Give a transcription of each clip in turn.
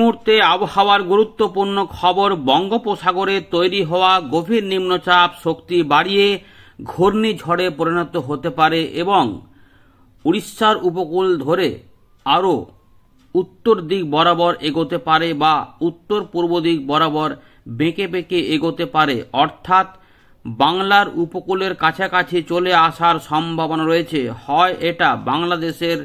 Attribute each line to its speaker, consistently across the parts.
Speaker 1: মুহূর্তে আবহাওয়ার গুরুত্বপূর্ণ খবর বঙ্গোপসাগরে তৈরি হওয়া গভীর নিম্নচাপ শক্তি বাড়িয়ে ঘূর্ণিঝড়ে পরিণত হতে পারে এবং উড়িষ্যার উপকূল ধরে আরও উত্তর দিক বরাবর এগোতে পারে বা উত্তর পূর্ব দিক বরাবর বেঁকে বেঁকে এগোতে পারে অর্থাৎ বাংলার উপকূলের কাছাকাছি চলে আসার সম্ভাবনা রয়েছে হয় এটা বাংলাদেশের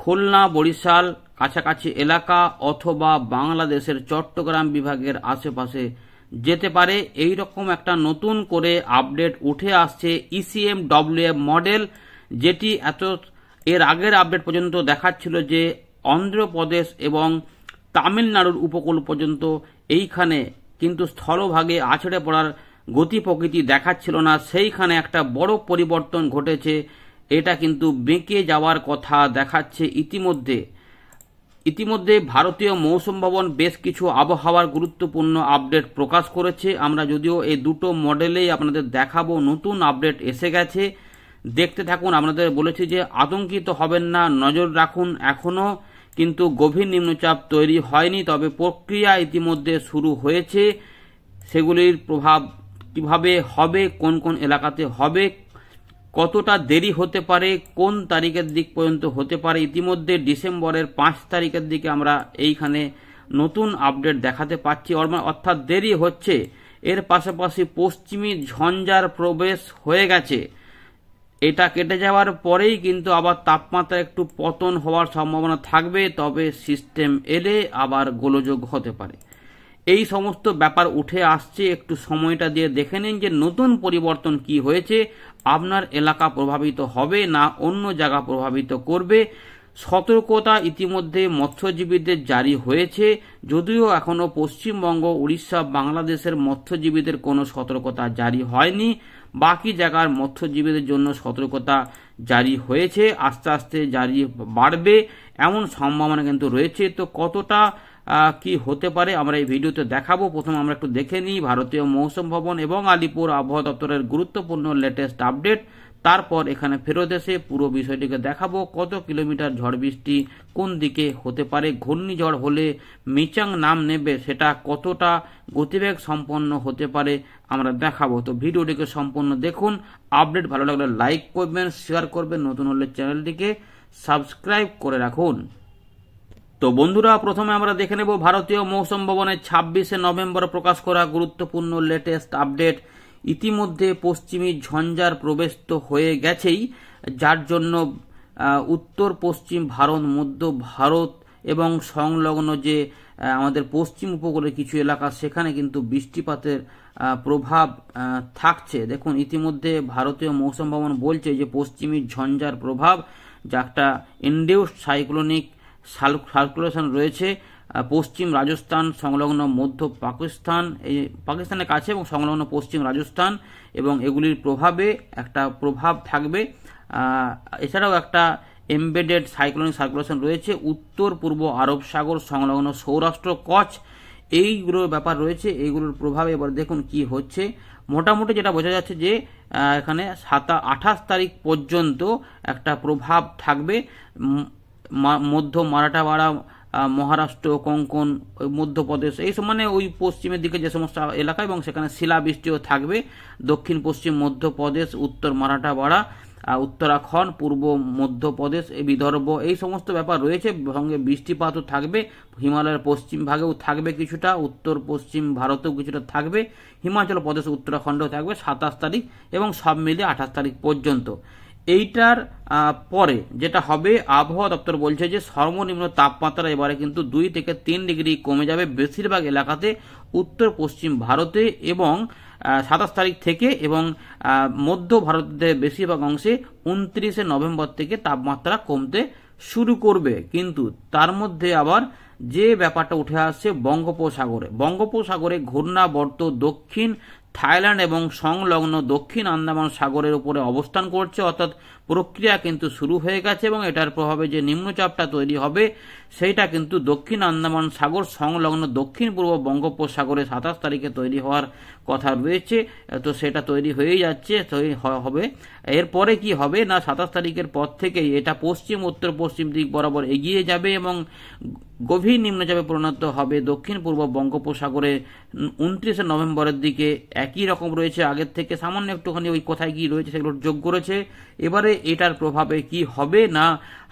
Speaker 1: খুলনা বরিশাল কাছাকাছি এলাকা অথবা বাংলাদেশের চট্টগ্রাম বিভাগের আশেপাশে যেতে পারে এই রকম একটা নতুন করে আপডেট উঠে আসছে ইসিএম e এফ মডেল যেটি এত এর আগের আপডেট পর্যন্ত দেখাচ্ছিল যে অন্ধ্রপ্রদেশ এবং তামিলনাড়ুর উপকূল পর্যন্ত এইখানে কিন্তু স্থলভাগে আছড়ে পড়ার গতি প্রকৃতি দেখাচ্ছিল না সেইখানে একটা বড় পরিবর্তন ঘটেছে এটা কিন্তু বেঁকে যাওয়ার কথা দেখাচ্ছে ইতিমধ্যে ইতিমধ্যে ভারতীয় মৌসুম ভবন বেশ কিছু আবহাওয়ার গুরুত্বপূর্ণ আপডেট প্রকাশ করেছে আমরা যদিও এই দুটো মডেলেই আপনাদের দেখাবো নতুন আপডেট এসে গেছে দেখতে থাকুন আপনাদের বলেছি যে আতঙ্কিত হবেন না নজর রাখুন এখনও কিন্তু গভীর নিম্নচাপ তৈরি হয়নি তবে প্রক্রিয়া ইতিমধ্যে শুরু হয়েছে সেগুলির প্রভাব কিভাবে হবে কোন কোন এলাকাতে হবে কতটা দেরি হতে পারে কোন তারিখের দিক পর্যন্ত হতে পারে ইতিমধ্যে ডিসেম্বরের পাঁচ তারিখের দিকে আমরা এইখানে নতুন আপডেট দেখাতে পাচ্ছি অর্থাৎ দেরি হচ্ছে এর পাশাপাশি পশ্চিমী ঝঞ্ঝার প্রবেশ হয়ে গেছে এটা কেটে যাওয়ার পরেই কিন্তু আবার তাপমাত্রা একটু পতন হওয়ার সম্ভাবনা থাকবে তবে সিস্টেম এলে আবার গোলযোগ হতে পারে এই সমস্ত ব্যাপার উঠে আসছে একটু সময়টা দিয়ে দেখে নিন যে নতুন পরিবর্তন কি হয়েছে আপনার এলাকা প্রভাবিত হবে না অন্য জায়গা প্রভাবিত করবে সতর্কতা ইতিমধ্যে মৎস্যজীবীদের জারি হয়েছে যদিও এখনও পশ্চিমবঙ্গ উড়িষ্যা বাংলাদেশের মৎস্যজীবীদের কোনো সতর্কতা জারি হয়নি বাকি জায়গার মৎস্যজীবীদের জন্য সতর্কতা জারি হয়েছে আস্তে আস্তে জারি বাড়বে এমন সম্ভাবনা কিন্তু রয়েছে তো কতটা কি হতে পারে আমরা এই ভিডিওতে দেখাবো প্রথম আমরা একটু দেখে নিই ভারতীয় মৌসুম ভবন এবং আলিপুর আবহাওয়া দপ্তরের গুরুত্বপূর্ণ লেটেস্ট আপডেট তারপর এখানে ফেরত এসে পুরো বিষয়টিকে দেখাবো কত কিলোমিটার ঝড় বৃষ্টি কোন দিকে হতে পারে ঘূর্ণিঝড় হলে মিচাং নাম নেবে সেটা কতটা গতিবেগ সম্পন্ন হতে পারে আমরা দেখাবো তো ভিডিওটিকে সম্পূর্ণ দেখুন আপডেট ভালো লাগলে লাইক করবেন শেয়ার করবেন নতুন হলে চ্যানেলটিকে সাবস্ক্রাইব করে রাখুন তো বন্ধুরা প্রথমে আমরা দেখে নেব ভারতীয় মৌসুম ভবনের ছাব্বিশে নভেম্বর প্রকাশ করা গুরুত্বপূর্ণ লেটেস্ট আপডেট ইতিমধ্যে পশ্চিমী ঝঞ্ঝার প্রবেশ তো হয়ে গেছেই যার জন্য উত্তর পশ্চিম ভারত মধ্য ভারত এবং সংলগ্ন যে আমাদের পশ্চিম উপকূলের কিছু এলাকা সেখানে কিন্তু বৃষ্টিপাতের প্রভাব থাকছে দেখুন ইতিমধ্যে ভারতীয় মৌসুম ভবন বলছে যে পশ্চিমী ঝঞ্ঝার প্রভাব যা একটা ইন্ডিউস সাইক্লোনিক সার্কুলেশন রয়েছে পশ্চিম রাজস্থান সংলগ্ন মধ্য পাকিস্তান এই পাকিস্তানের কাছে এবং সংলগ্ন পশ্চিম রাজস্থান এবং এগুলির প্রভাবে একটা প্রভাব থাকবে এছাড়াও একটা এমবেডেড সাইক্লোনিক সার্কুলেশন রয়েছে উত্তর পূর্ব আরব সাগর সংলগ্ন সৌরাষ্ট্র কচ এইগুলোর ব্যাপার রয়েছে এইগুলোর প্রভাবে এবার দেখুন কি হচ্ছে মোটামুটি যেটা বোঝা যাচ্ছে যে এখানে সাতা আঠাশ তারিখ পর্যন্ত একটা প্রভাব থাকবে মধ্য মারাঠাওয়াড়া মহারাষ্ট্র কোঙ্কন মধ্যপ্রদেশ এই মানে ওই পশ্চিমের দিকে যে সমস্ত এলাকা এবং সেখানে শিলাবৃষ্টিও থাকবে দক্ষিণ পশ্চিম মধ্যপ্রদেশ উত্তর মারাঠাওয়াড়া উত্তরাখণ্ড পূর্ব মধ্যপ্রদেশ বিদর্ভ এই সমস্ত ব্যাপার রয়েছে সঙ্গে বৃষ্টিপাতও থাকবে হিমালয়ের পশ্চিম ভাগেও থাকবে কিছুটা উত্তর পশ্চিম ভারতেও কিছুটা থাকবে হিমাচল প্রদেশ উত্তরাখণ্ডেও থাকবে সাতাশ তারিখ এবং সব মিলিয়ে আঠাশ তারিখ পর্যন্ত এইটার পরে যেটা হবে আবহাওয়া দপ্তর বলছে যে সর্বনিম্ন তাপমাত্রা এবারে কিন্তু দুই থেকে তিন ডিগ্রি কমে যাবে বেশিরভাগ এলাকাতে উত্তর পশ্চিম ভারতে এবং সাতাশ তারিখ থেকে এবং মধ্য ভারতের বেশিরভাগ অংশে উনত্রিশে নভেম্বর থেকে তাপমাত্রা কমতে শুরু করবে কিন্তু তার মধ্যে আবার যে ব্যাপারটা উঠে আসছে বঙ্গোপসাগরে বঙ্গোপসাগরে ঘূর্ণাবর্ত দক্ষিণ থাইল্যান্ড এবং সংলগ্ন দক্ষিণ আন্দামান সাগরের উপরে অবস্থান করছে অর্থাৎ প্রক্রিয়া কিন্তু শুরু হয়ে গেছে এবং এটার প্রভাবে যে নিম্নচাপটা তৈরি হবে সেইটা কিন্তু দক্ষিণ আন্দামান সাগর সংলগ্ন দক্ষিণ পূর্ব বঙ্গোপসাগরে সাতাশ তারিখে তৈরি হওয়ার কথা রয়েছে তো সেটা তৈরি হয়েই যাচ্ছে হবে এরপরে কি হবে না সাতাশ তারিখের পর থেকেই এটা পশ্চিম উত্তর পশ্চিম দিক বরাবর এগিয়ে যাবে এবং গভীর নিম্নচাপে পরিণত হবে দক্ষিণ পূর্ব বঙ্গোপসাগরে উনত্রিশে নভেম্বরের দিকে একই রকম রয়েছে আগের থেকে সামান্য একটুখানি ওই কোথায় কি রয়েছে সেগুলো যোগ করেছে এবারে এটার প্রভাবে কি হবে না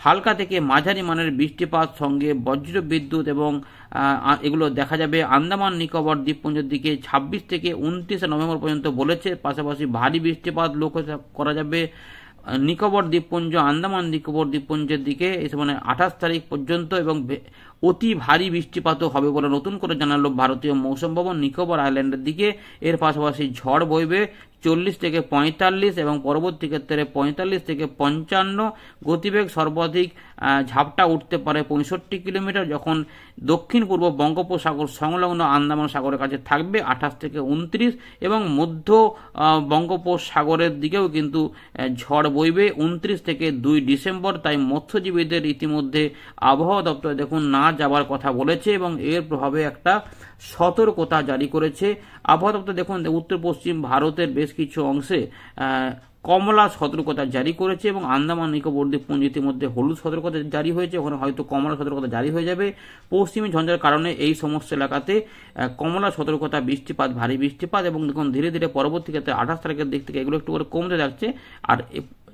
Speaker 1: হালকা থেকে মাঝারি মানের বৃষ্টিপাত সঙ্গে বজ্র বিদ্যুৎ এবং এগুলো দেখা যাবে আন্দামান নিকোবর দ্বীপপুঞ্জের দিকে ছাব্বিশ থেকে উনত্রিশে নভেম্বর পর্যন্ত বলেছে পাশাপাশি ভারী বৃষ্টিপাত লক্ষ্য করা যাবে নিকোবর দ্বীপপুঞ্জ আন্দামান নিকোবর দ্বীপপুঞ্জের দিকে এই সময় আঠাশ তারিখ পর্যন্ত এবং অতি ভারী বৃষ্টিপাতও হবে বলে নতুন করে জানালো ভারতীয় মৌসুম ভবন নিকোবর আইল্যান্ডের দিকে এর পাশাপাশি ঝড় বইবে চল্লিশ থেকে পঁয়তাল্লিশ এবং পরবর্তী ক্ষেত্রে পঁয়তাল্লিশ থেকে পঞ্চান্ন গতিবেগ সর্বাধিক ঝাপটা উঠতে পারে পঁয়ষট্টি কিলোমিটার যখন দক্ষিণ পূর্ব বঙ্গোপসাগর সংলগ্ন আন্দামান সাগরের কাছে থাকবে আঠাশ থেকে উনত্রিশ এবং মধ্য বঙ্গোপসাগরের দিকেও কিন্তু ঝড় বইবে উনত্রিশ থেকে দুই ডিসেম্বর তাই মৎস্যজীবীদের ইতিমধ্যে আবহাওয়া দপ্তর দেখুন না যাওয়ার কথা বলেছে এবং এর প্রভাবে একটা সতর্কতা জারি করেছে আপাতত দেখুন উত্তর পশ্চিম ভারতের বেশ কিছু অংশে কমলা সতর্কতা জারি করেছে এবং আন্দামান নিকোবর দ্বীপপুঞ্জ ইতিমধ্যে হলুদ সতর্কতা জারি হয়েছে ওখানে হয়তো কমলা সতর্কতা জারি হয়ে যাবে পশ্চিমী ঝঞ্ঝার কারণে এই সমস্ত এলাকাতে কমলা সতর্কতা বৃষ্টিপাত ভারী বৃষ্টিপাত এবং দেখুন ধীরে ধীরে পরবর্তী ক্ষেত্রে আঠাশ তারিখের দিক থেকে এগুলো একটু করে কমতে যাচ্ছে আর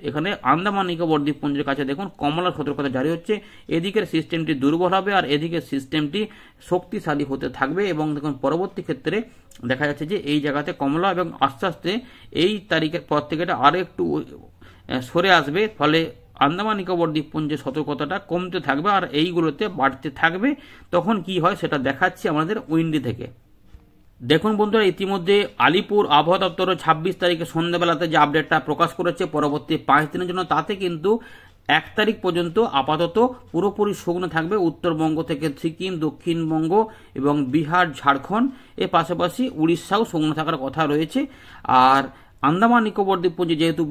Speaker 1: এখানে আন্দামান নিকোবর দ্বীপপুঞ্জের কাছে দেখুন কমলার সতর্কতা জারি হচ্ছে এদিকের সিস্টেমটি দুর্বল হবে আর এদিকের সিস্টেমটি শক্তিশালী হতে থাকবে এবং দেখুন পরবর্তী ক্ষেত্রে দেখা যাচ্ছে যে এই জায়গাতে কমলা এবং আস্তে আস্তে এই তারিখের পর থেকে এটা আরও একটু সরে আসবে ফলে আন্দামান নিকোবর দ্বীপপুঞ্জের সতর্কতাটা কমতে থাকবে আর এইগুলোতে বাড়তে থাকবে তখন কি হয় সেটা দেখাচ্ছি আমাদের উইন্ডি থেকে দেখুন বন্ধুরা ইতিমধ্যে আলিপুর আবহাওয়া দপ্তর ছাব্বিশ তারিখে সন্ধ্যাবেলাতে যে আপডেটটা প্রকাশ করেছে পরবর্তী পাঁচ দিনের জন্য তাতে কিন্তু এক তারিখ পর্যন্ত আপাতত পুরোপুরি শুকনো থাকবে উত্তরবঙ্গ থেকে সিকিম দক্ষিণবঙ্গ এবং বিহার ঝাড়খণ্ড এর পাশাপাশি উড়িষ্যাও শুকনো থাকার কথা রয়েছে আর আন্দামান নিকোবর দ্বীপপুঞ্জে যেহেতু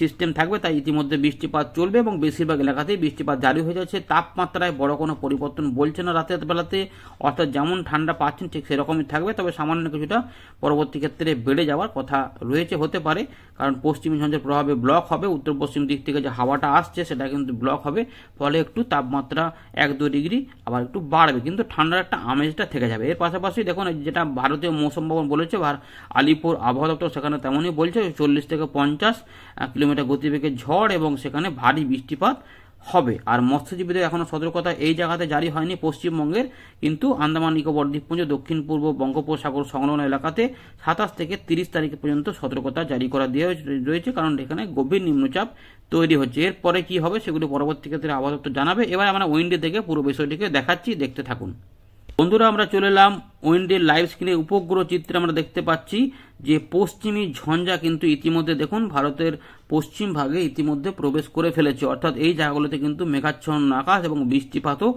Speaker 1: সিস্টেম থাকবে তাই ইতিমধ্যে বৃষ্টিপাত চলবে এবং বেশিরভাগ এলাকাতেই বৃষ্টিপাত জারি হয়ে যাচ্ছে তাপমাত্রায় বড় কোনো পরিবর্তন বলছে না রাতের বেলাতে অর্থাৎ যেমন ঠান্ডা পাচ্ছেন ঠিক সেরকমই থাকবে তবে সামান্য কিছুটা পরবর্তী ক্ষেত্রে বেড়ে যাওয়ার কথা রয়েছে হতে পারে কারণ পশ্চিমী ঝঞ্ঝের প্রভাবে ব্লক হবে উত্তর পশ্চিম দিক থেকে যে হাওয়াটা আসছে সেটা কিন্তু ব্লক হবে ফলে একটু তাপমাত্রা এক দু ডিগ্রি আবার একটু বাড়বে কিন্তু ঠান্ডার একটা আমেজটা থেকে যাবে এর পাশাপাশি দেখুন যেটা ভারতীয় মৌসুম ভবন বলেছে আলিপুর আবহাওয়া দপ্তর সেখানে তেমনই বলছে চল্লিশ থেকে পঞ্চাশ কিলোমিটার গতিবেগে ঝড় এবং সেখানে ভারী বৃষ্টিপাত হবে আর মৎস্যজীবীদের এখনো সতর্কতা এই জায়গাতে জারি হয়নি পশ্চিমবঙ্গের কিন্তু আন্দামান নিকোবর দ্বীপপুঞ্জ দক্ষিণ পূর্ব বঙ্গোপসাগর সংলগ্ন এলাকাতে সাতাশ থেকে তিরিশ তারিখ পর্যন্ত সতর্কতা জারি করা দেওয়া রয়েছে কারণ এখানে গভীর নিম্নচাপ তৈরি হচ্ছে এরপরে কি হবে সেগুলো পরবর্তী ক্ষেত্রে আবহাওয়া জানাবে এবার আমরা উইন্ডে থেকে পুরো বিষয়টিকে দেখাচ্ছি দেখতে থাকুন বন্ধুরা আমরা চলে এলাম ওয়েন্ডের লাইভ স্ক্রিনে উপগ্রহ চিত্রে আমরা দেখতে পাচ্ছি যে পশ্চিমী ঝঞ্ঝা কিন্তু ইতিমধ্যে দেখুন ভারতের পশ্চিম ভাগে ইতিমধ্যে প্রবেশ করে ফেলেছে অর্থাৎ এই জায়গাগুলোতে কিন্তু মেঘাচ্ছন্ন আকাশ এবং বৃষ্টিপাতও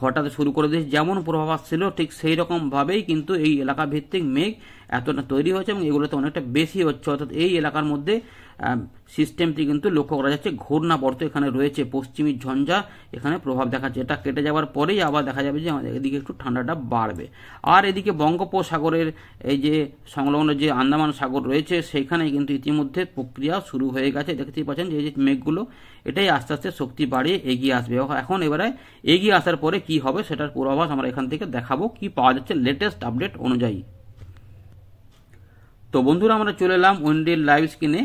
Speaker 1: ঘটাতে শুরু করে দিয়েছে যেমন প্রভাব ছিল ঠিক সেই রকমভাবেই কিন্তু এই এলাকা ভিত্তিক মেঘ এতটা তৈরি হয়েছে এবং এগুলোতে অনেকটা বেশি হচ্ছে অর্থাৎ এই এলাকার মধ্যে সিস্টেমটি কিন্তু লক্ষ্য করা যাচ্ছে ঘূর্ণাবর্ত এখানে রয়েছে পশ্চিমী ঝঞ্ঝা এখানে প্রভাব দেখাচ্ছে এটা কেটে যাওয়ার পরেই আবার দেখা যাবে যে আমাদের এদিকে একটু ঠান্ডাটা বাড়বে আর এদিকে বঙ্গোপসাগরের এই যে সংলগ্ন যে আন্দামান সাগর রয়েছে সেখানে কিন্তু ইতিমধ্যে প্রক্রিয়া শুরু হয়ে গেছে দেখতেই পাচ্ছেন যে এই যে মেঘগুলো এটাই আস্তে আস্তে শক্তি বাড়িয়ে এগিয়ে আসবে এখন এবারে এগিয়ে আসার পরে কি হবে সেটার পূর্বাভাস আমরা এখান থেকে দেখাবো কি পাওয়া যাচ্ছে লেটেস্ট আপডেট অনুযায়ী তো বন্ধুরা আমরা চলে এলাম ওয়েন্ডের লাইভ স্ক্রিনে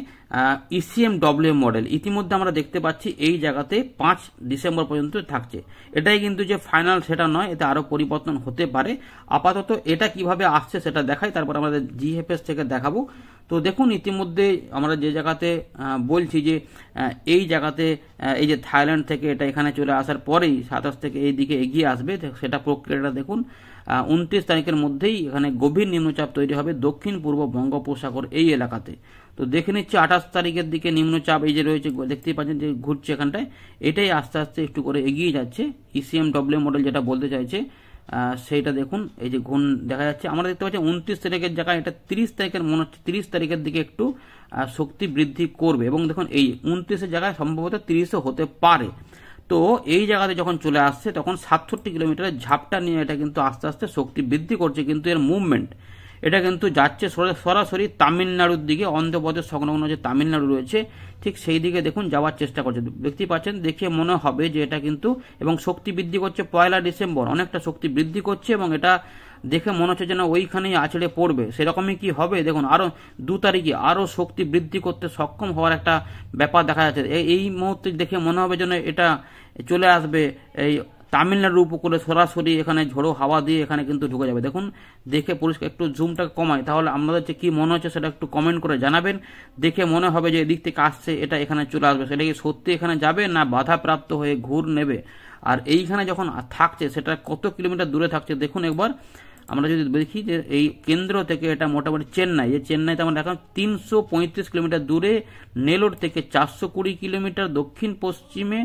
Speaker 1: ইসিএম ডব্লিউ মডেল ইতিমধ্যে আমরা দেখতে পাচ্ছি এই জায়গাতে পাঁচ ডিসেম্বর পর্যন্ত থাকছে এটাই কিন্তু যে ফাইনাল সেটা নয় এতে আরও পরিবর্তন হতে পারে আপাতত এটা কিভাবে আসছে সেটা দেখাই তারপর আমাদের জিএফএস থেকে দেখাবো তো দেখুন ইতিমধ্যে আমরা যে জায়গাতে বলছি যে এই জায়গাতে এই যে থাইল্যান্ড থেকে এটা এখানে চলে আসার পরেই সাতাশ থেকে এই দিকে এগিয়ে আসবে সেটা প্রক্রিয়াটা দেখুন উনত্রিশ তারিখের মধ্যেই এখানে গভীর নিম্নচাপ তৈরি হবে দক্ষিণ পূর্ব বঙ্গোপসাগর এই এলাকাতে তো দেখে নিচ্ছে আঠাশ তারিখের দিকে নিম্নচাপ এই যে রয়েছে দেখতেই পাচ্ছেন যে ঘুরছে এখানটায় এটাই আস্তে আস্তে একটু করে এগিয়ে যাচ্ছে ইসিএম ডব্লিউ মডেল যেটা বলতে চাইছে সেইটা দেখুন এই যে ঘুণ দেখা যাচ্ছে আমরা দেখতে পাচ্ছি উনত্রিশ তারিখের জায়গায় এটা তিরিশ তারিখের মনে হচ্ছে তিরিশ তারিখের দিকে একটু শক্তি বৃদ্ধি করবে এবং দেখুন এই উনত্রিশের জায়গায় সম্ভবত তিরিশও হতে পারে তো এই জায়গাতে যখন চলে আসছে তখন সাতষট্টি কিলোমিটারের ঝাপটা নিয়ে এটা কিন্তু আস্তে আস্তে শক্তি বৃদ্ধি করছে কিন্তু এর মুভমেন্ট এটা কিন্তু যাচ্ছে সরাসরি তামিলনাড়ুর দিকে অন্ধ্রপ্রদেশ সংলগ্ন যে তামিলনাড়ু রয়েছে ঠিক সেই দিকে দেখুন যাওয়ার চেষ্টা করছে দেখতেই পাচ্ছেন দেখে মনে হবে যে এটা কিন্তু এবং শক্তি বৃদ্ধি করছে পয়লা ডিসেম্বর অনেকটা শক্তি বৃদ্ধি করছে এবং এটা দেখে মনে হচ্ছে যেন ওইখানেই আছড়ে পড়বে সেরকমই কি হবে দেখুন আরও দু তারিখে আরও শক্তি বৃদ্ধি করতে সক্ষম হওয়ার একটা ব্যাপার দেখা যাচ্ছে এই মুহূর্তে দেখে মনে হবে যেন এটা চলে আসবে এই তামিলনাড়ু উপকূলে সরাসরি এখানে ঝোড়ো হাওয়া দিয়ে এখানে কিন্তু ঢুকে যাবে দেখুন দেখে পরিষ্কার একটু জুমটা কমায় তাহলে আপনাদের যে কী মনে হচ্ছে সেটা একটু কমেন্ট করে জানাবেন দেখে মনে হবে যে এদিক থেকে আসছে এটা এখানে চলে আসবে সেটা কি সত্যি এখানে যাবে না বাধাপ্রাপ্ত হয়ে ঘুর নেবে আর এইখানে যখন থাকছে সেটা কত কিলোমিটার দূরে থাকছে দেখুন একবার আমরা যদি দেখি যে এই কেন্দ্র থেকে এটা মোটামুটি চেন্নাই যে চেন্নাইতে আমরা দেখলাম তিনশো পঁয়ত্রিশ কিলোমিটার দূরে নেলোর থেকে চারশো কুড়ি কিলোমিটার দক্ষিণ পশ্চিমে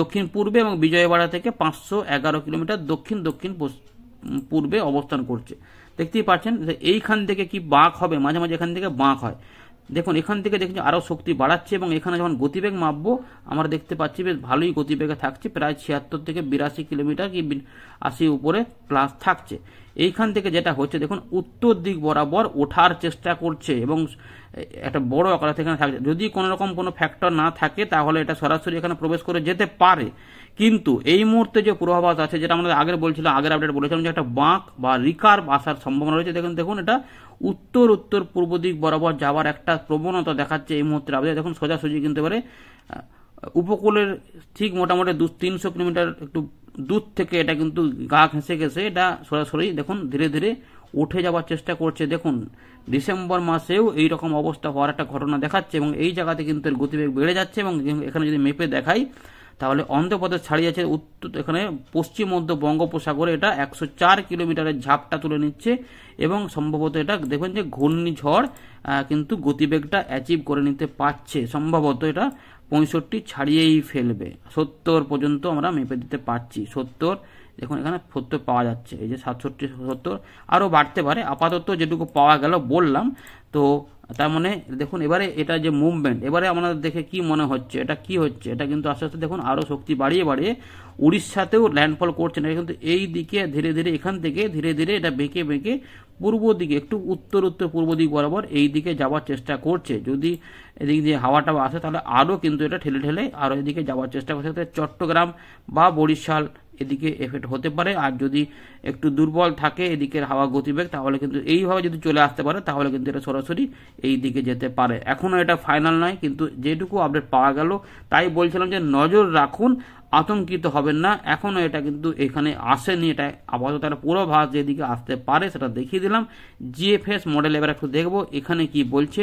Speaker 1: দক্ষিণ পূর্বে এবং বিজয়বাড়া থেকে পাঁচশো এগারো কিলোমিটার দক্ষিণ দক্ষিণ পূর্বে অবস্থান করছে দেখতেই পাচ্ছেন এইখান থেকে কি বাঁক হবে মাঝে মাঝে এখান থেকে বাঁক হয় দেখুন এখান থেকে দেখছি আরও শক্তি বাড়াচ্ছে এবং এখানে যখন গতিবেগ মাপবো আমরা দেখতে পাচ্ছি বেশ ভালোই গতিবেগে থাকছে প্রায় ছিয়াত্তর থেকে বিরাশি কিলোমিটার কি আশি উপরে প্লাস থাকছে এইখান থেকে যেটা হচ্ছে দেখুন উত্তর দিক বরাবর ওঠার চেষ্টা করছে এবং একটা বড় আকারে এখানে থাকছে যদি কোনোরকম কোনো ফ্যাক্টর না থাকে তাহলে এটা সরাসরি এখানে প্রবেশ করে যেতে পারে কিন্তু এই মুহূর্তে যে পূর্বাভাস আছে যেটা আমাদের আগের বলছিলাম আগের আপডেট বলেছিলাম যে একটা বাঁক বা রিকার আসার সম্ভাবনা রয়েছে দেখুন দেখুন এটা উত্তর উত্তর পূর্ব দিক বরাবর যাওয়ার একটা প্রবণতা দেখাচ্ছে এই মুহূর্তে আপডেট দেখুন সোজাসুজি কিন্তু এবারে উপকূলের ঠিক মোটামুটি দু তিনশো কিলোমিটার একটু দূর থেকে এটা কিন্তু গা ঘেঁষে গেছে এটা সরাসরি দেখুন ধীরে ধীরে উঠে যাওয়ার চেষ্টা করছে দেখুন ডিসেম্বর মাসেও এই রকম অবস্থা হওয়ার একটা ঘটনা দেখাচ্ছে এবং এই জায়গাতে কিন্তু এর গতিবেগ বেড়ে যাচ্ছে এবং এখানে যদি মেপে দেখাই তাহলে অন্ধ্রপ্রদেশ যাচ্ছে উত্তর এখানে পশ্চিম মধ্য বঙ্গোপসাগরে এটা একশো চার কিলোমিটারের ঝাপটা তুলে নিচ্ছে এবং সম্ভবত এটা দেখবেন যে ঘূর্ণিঝড় কিন্তু গতিবেগটা অ্যাচিভ করে নিতে পারছে সম্ভবত এটা পঁয়ষট্টি ছাড়িয়েই ফেলবে সত্তর পর্যন্ত আমরা মেপে দিতে পারছি সত্তর দেখুন এখানে সত্তর পাওয়া যাচ্ছে এই যে সাতষট্টি সত্তর আরও বাড়তে পারে আপাতত যেটুকু পাওয়া গেল বললাম তো তার মানে দেখুন এবারে এটা যে মুভমেন্ট এবারে আমাদের দেখে কি মনে হচ্ছে এটা কি হচ্ছে এটা কিন্তু আস্তে আস্তে দেখুন আরও শক্তি বাড়িয়ে বাড়িয়ে উড়িষ্যাতেও ল্যান্ডফল করছে না কিন্তু এই দিকে ধীরে ধীরে এখান থেকে ধীরে ধীরে এটা বেঁকে বেঁকে পূর্ব দিকে একটু উত্তর উত্তর পূর্ব দিক বরাবর এই দিকে যাওয়ার চেষ্টা করছে যদি এদিক দিয়ে হাওয়াটা আসে তাহলে আরও কিন্তু এটা ঠেলে ঠেলে আরও এদিকে যাওয়ার চেষ্টা করছে চট্টগ্রাম বা বরিশাল এদিকে এফেক্ট হতে পারে আর যদি একটু দুর্বল থাকে এদিকের হাওয়া গতিবেগ তাহলে কিন্তু এইভাবে যদি চলে আসতে পারে তাহলে কিন্তু এটা সরাসরি এই দিকে যেতে পারে এখনও এটা ফাইনাল নয় কিন্তু যেটুকু আপডেট পাওয়া গেল তাই বলছিলাম যে নজর রাখুন আতঙ্কিত হবেন না এখনও এটা কিন্তু এখানে আসেনি এটা আপাতত একটা পুরো ভাস যেদিকে আসতে পারে সেটা দেখিয়ে দিলাম জিএফএস মডেল এবার একটু দেখবো এখানে কি বলছে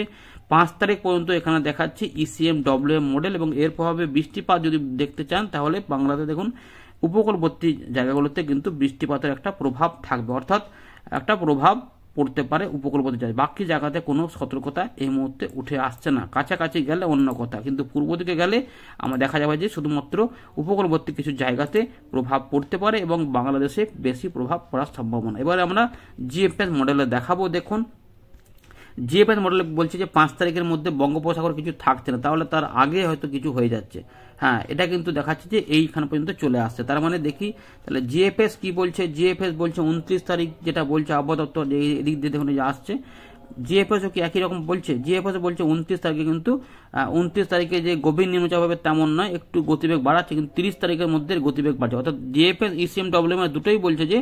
Speaker 1: পাঁচ তারিখ পর্যন্ত এখানে দেখাচ্ছে ইসিএম e ডব্লিউএম মডেল এবং এর প্রভাবে বৃষ্টিপাত যদি দেখতে চান তাহলে বাংলাতে দেখুন উপকূলবর্তী জায়গাগুলোতে কিন্তু বৃষ্টিপাতের একটা প্রভাব থাকবে অর্থাৎ একটা প্রভাব পড়তে পারে উপকূলবর্তী জায়গায় বাকি জায়গাতে কোনো সতর্কতা এই মুহূর্তে উঠে আসছে না কাছাকাছি গেলে অন্য কথা কিন্তু পূর্ব দিকে গেলে আমরা দেখা যাবে যে শুধুমাত্র উপকূলবর্তী কিছু জায়গাতে প্রভাব পড়তে পারে এবং বাংলাদেশে বেশি প্রভাব পড়ার সম্ভাবনা এবারে আমরা জিএফএস মডেলে দেখাবো দেখুন জিএফএস মডেল বলছে যে পাঁচ তারিখের মধ্যে বঙ্গোপসাগর কিছু থাকছে না তাহলে তার আগে হয়তো কিছু হয়ে যাচ্ছে হ্যাঁ এটা কিন্তু দেখাচ্ছে যে এইখানে পর্যন্ত চলে আসছে তার মানে দেখি তাহলে জিএফএস কি বলছে জিএফএস বলছে উনত্রিশ তারিখ যেটা বলছে আবহাওয়া দপ্তর এদিক দিয়ে দেখুন যে আসছে জিএফএস কি একই রকম বলছে জিএফএস বলছে উনত্রিশ তারিখে কিন্তু উনত্রিশ তারিখে যে গভীর নিম্নচাপ হবে তেমন নয় একটু গতিবেগ বাড়াচ্ছে কিন্তু তিরিশ তারিখের মধ্যে গতিবেগ বাড়ছে অর্থাৎ জিএফএস ইসিএম ডব্লিউ দুটোই বলছে যে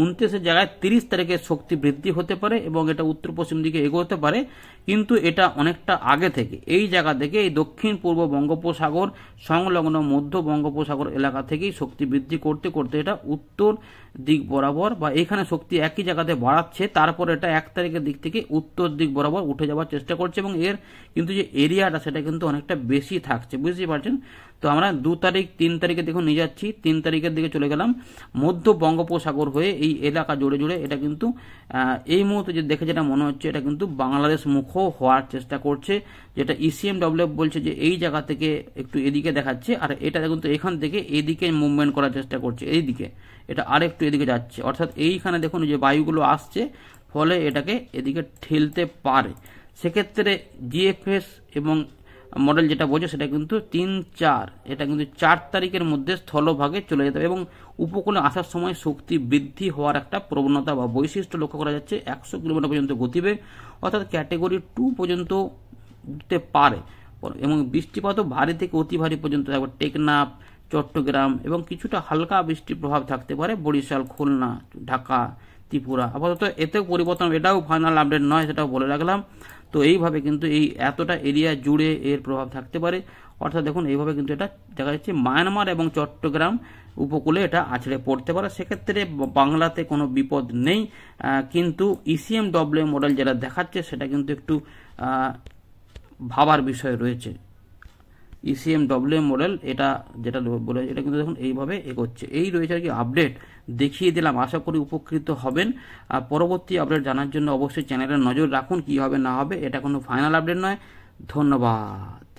Speaker 1: উনত্রিশের জায়গায় তিরিশ তারিখে শক্তি বৃদ্ধি হতে পারে এবং এটা উত্তর পশ্চিম দিকে এগোতে পারে কিন্তু এটা অনেকটা আগে থেকে এই জায়গা থেকে এই দক্ষিণ পূর্ব বঙ্গোপসাগর সংলগ্ন মধ্য বঙ্গোপসাগর এলাকা থেকেই শক্তি বৃদ্ধি করতে করতে এটা উত্তর দিক বরাবর বা এখানে শক্তি একই জায়গাতে বাড়াচ্ছে তারপর এটা এক তারিখের দিক থেকে উত্তর দিক বরাবর উঠে যাওয়ার চেষ্টা করছে এবং এর কিন্তু যে এরিয়াটা সেটা কিন্তু অনেকটা বেশি থাকছে বুঝতে পারছেন তো আমরা দু তারিখ তিন তারিখের দিকে নিয়ে যাচ্ছি তিন তারিখের দিকে চলে গেলাম মধ্য বঙ্গোপসাগর হয়ে এই এলাকা জুড়ে জুড়ে এটা কিন্তু এই মুহূর্তে যে দেখে যেটা মনে হচ্ছে এটা কিন্তু বাংলাদেশ মুখ হওয়ার চেষ্টা করছে যেটা ইসিএমডব্লিউ e বলছে যে এই জায়গা থেকে একটু এদিকে দেখাচ্ছে আর এটা কিন্তু এখান থেকে এদিকে মুভমেন্ট করার চেষ্টা করছে এইদিকে এটা আরেকটু এদিকে যাচ্ছে অর্থাৎ এইখানে দেখুন যে বায়ুগুলো আসছে ফলে এটাকে এদিকে ঠেলতে পারে সেক্ষেত্রে জিএফএস এবং মডেল যেটা বোঝো সেটা কিন্তু তিন চার এটা কিন্তু চার তারিখের মধ্যে স্থলভাগে চলে যেতে হবে এবং উপকূলে আসার সময় শক্তি বৃদ্ধি হওয়ার একটা প্রবণতা বা বৈশিষ্ট্য লক্ষ্য করা যাচ্ছে একশো কিলোমিটার পর্যন্ত গতিবে অর্থাৎ ক্যাটেগরি টু পর্যন্ত উঠতে পারে এবং বৃষ্টিপাতও ভারী থেকে অতি ভারী পর্যন্ত থাকবে টেকনাফ চট্টগ্রাম এবং কিছুটা হালকা বৃষ্টির প্রভাব থাকতে পারে বরিশাল খুলনা ঢাকা ত্রিপুরা আপাতত এতে পরিবর্তন এটাও ফাইনাল আপডেট নয় সেটাও বলে রাখলাম তো এইভাবে কিন্তু এই এতটা এরিয়া জুড়ে এর প্রভাব থাকতে পারে অর্থাৎ দেখুন এইভাবে কিন্তু এটা দেখা যাচ্ছে মায়ানমার এবং চট্টগ্রাম উপকূলে এটা আছড়ে পড়তে পারে সেক্ষেত্রে বাংলাতে কোনো বিপদ নেই কিন্তু ইসিএম ডব্লিউ মডেল যেটা দেখাচ্ছে সেটা কিন্তু একটু ভাবার বিষয় রয়েছে ইসিএম ডব্লিউ মডেল এটা যেটা বলে এটা কিন্তু দেখুন এইভাবে এগোচ্ছে এই রয়েছে আর কি আপডেট দেখিয়ে দিলাম আশা করি উপকৃত হবেন পরবর্তী আপডেট জানার জন্য অবশ্যই চ্যানেলে নজর রাখুন কি হবে না হবে এটা কোনো ফাইনাল আপডেট নয় ধন্যবাদ